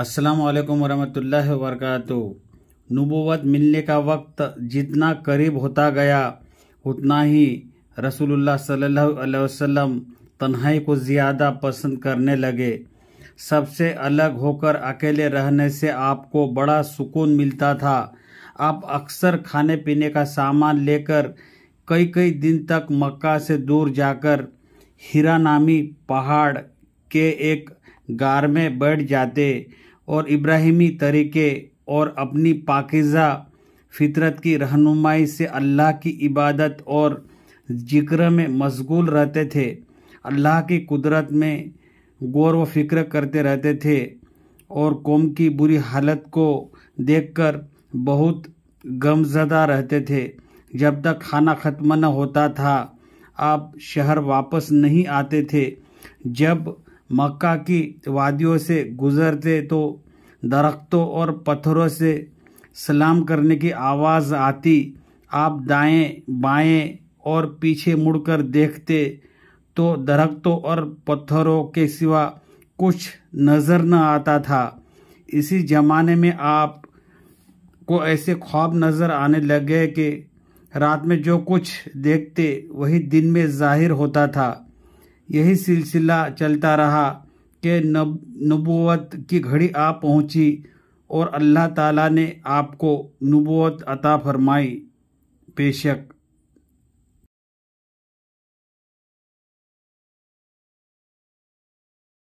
अस्सलाम वालेकुम वरहमतुल्लाहि वबरकातु नबूवत मिलने का वक्त जितना करीब होता गया उतना ही रसूलुल्लाह सल्लल्लाहु अलैहि वसल्लम तन्हाई को ज़्यादा पसंद करने लगे सबसे अलग होकर अकेले रहने से आपको बड़ा सुकून मिलता था आप अक्सर खाने पीने का सामान लेकर कई कई दिन तक मक्का से दूर जाकर हीरा नामी पहाड़ के एक गार में बैठ जाते और इब्राहिमी तरीके और अपनी पाकिज़ा फितरत की रहनुमाई से अल्लाह की इबादत और जिक्र में मशगूल रहते थे अल्लाह की कुदरत में गौर व फिक्र करते रहते थे और कौम की बुरी हालत को देखकर बहुत गमजदा रहते थे जब तक खाना ख़त्म न होता था आप शहर वापस नहीं आते थे जब मक्का की वादियों से गुज़रते तो दरख्तों और पत्थरों से सलाम करने की आवाज़ आती आप दाएं बाएं और पीछे मुड़कर देखते तो दरख्तों और पत्थरों के सिवा कुछ नज़र न आता था इसी ज़माने में आप को ऐसे ख्वाब नज़र आने लगे कि रात में जो कुछ देखते वही दिन में जाहिर होता था यही सिलसिला चलता रहा के नब नबूत की घड़ी आ पहुंची और अल्लाह ताला ने आपको नबूत अता फरमाई बेशक